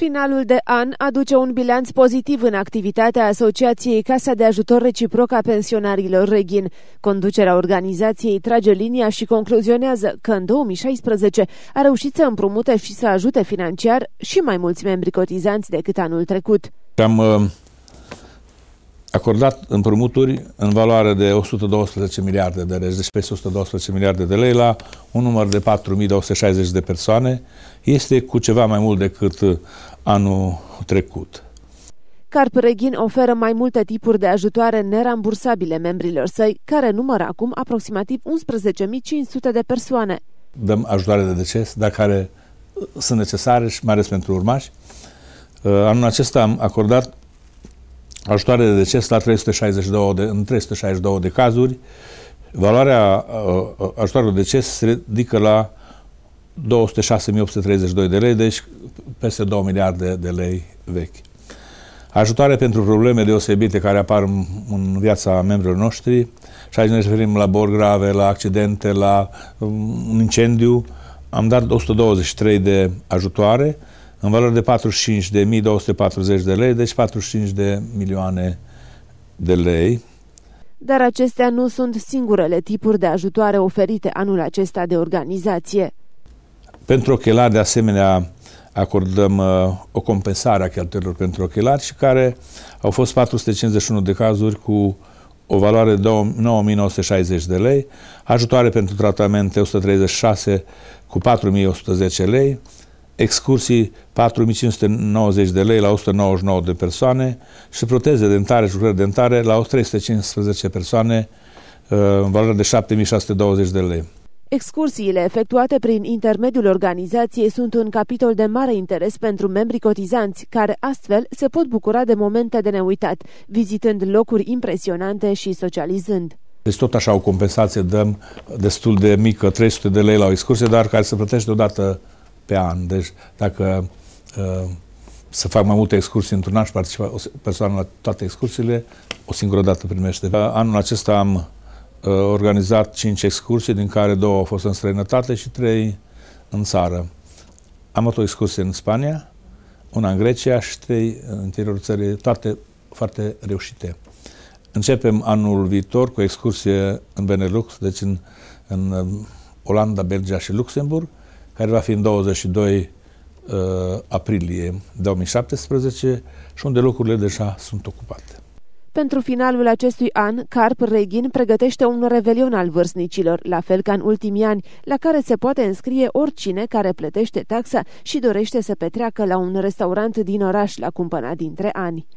Finalul de an aduce un bilanț pozitiv în activitatea Asociației Casa de Ajutor Reciproc a Pensionarilor Reghin. Conducerea organizației trage linia și concluzionează că în 2016 a reușit să împrumute și să ajute financiar și mai mulți membri cotizanți decât anul trecut. Am uh, acordat împrumuturi în valoare de 112 miliarde de lei, deci peste 112 miliarde de lei la un număr de 4.260 de persoane, este cu ceva mai mult decât uh, anul trecut. Carp Reghin oferă mai multe tipuri de ajutoare nerambursabile membrilor săi, care numără acum aproximativ 11.500 de persoane. Dăm ajutoare de deces, dar care uh, sunt necesare și mai ales pentru urmași. Uh, anul acesta am acordat ajutoare de deces la 362 de, în 362 de cazuri. Valoarea uh, uh, ajutoarelor de deces se ridică la 206.832 de lei, deci peste 2 miliarde de lei vechi. Ajutoare pentru probleme deosebite care apar în, în viața membrilor noștri și aici ne referim la boli grave, la accidente, la um, un incendiu. Am dat 123 de ajutoare, în valoare de 45 de 1240 de lei, deci 45 de milioane de lei. Dar acestea nu sunt singurele tipuri de ajutoare oferite anul acesta de organizație. Pentru ochelari, de asemenea, acordăm uh, o compensare a cheltuielor pentru ochelari și care au fost 451 de cazuri cu o valoare de 9.960 de lei, ajutoare pentru tratamente 136 cu 4.110 lei, excursii 4590 de lei la 199 de persoane și proteze dentare și lucrări dentare la 315 persoane uh, în valoare de 7620 de lei. Excursiile efectuate prin intermediul organizației sunt un capitol de mare interes pentru membrii cotizanți, care astfel se pot bucura de momente de neuitat, vizitând locuri impresionante și socializând. Deci tot așa o compensație dăm destul de mică, 300 de lei la o excursie, dar care se plătește odată pe an. Deci dacă ă, să fac mai multe excursii într-un an și participa o persoană la toate excursiile, o singură dată primește. Ă, anul acesta am ă, organizat cinci excursii, din care două au fost în străinătate și trei în țară. Am avut o excursie în Spania, una în Grecia și trei în interiorul țării, toate foarte reușite. Începem anul viitor cu excursie în Benelux, deci în, în Olanda, Belgia și Luxemburg care va fi în 22 uh, aprilie 2017 și unde locurile deja sunt ocupate. Pentru finalul acestui an, Carp Reghin pregătește un revelion al vârstnicilor, la fel ca în ultimii ani, la care se poate înscrie oricine care plătește taxa și dorește să petreacă la un restaurant din oraș la cumpăna dintre ani.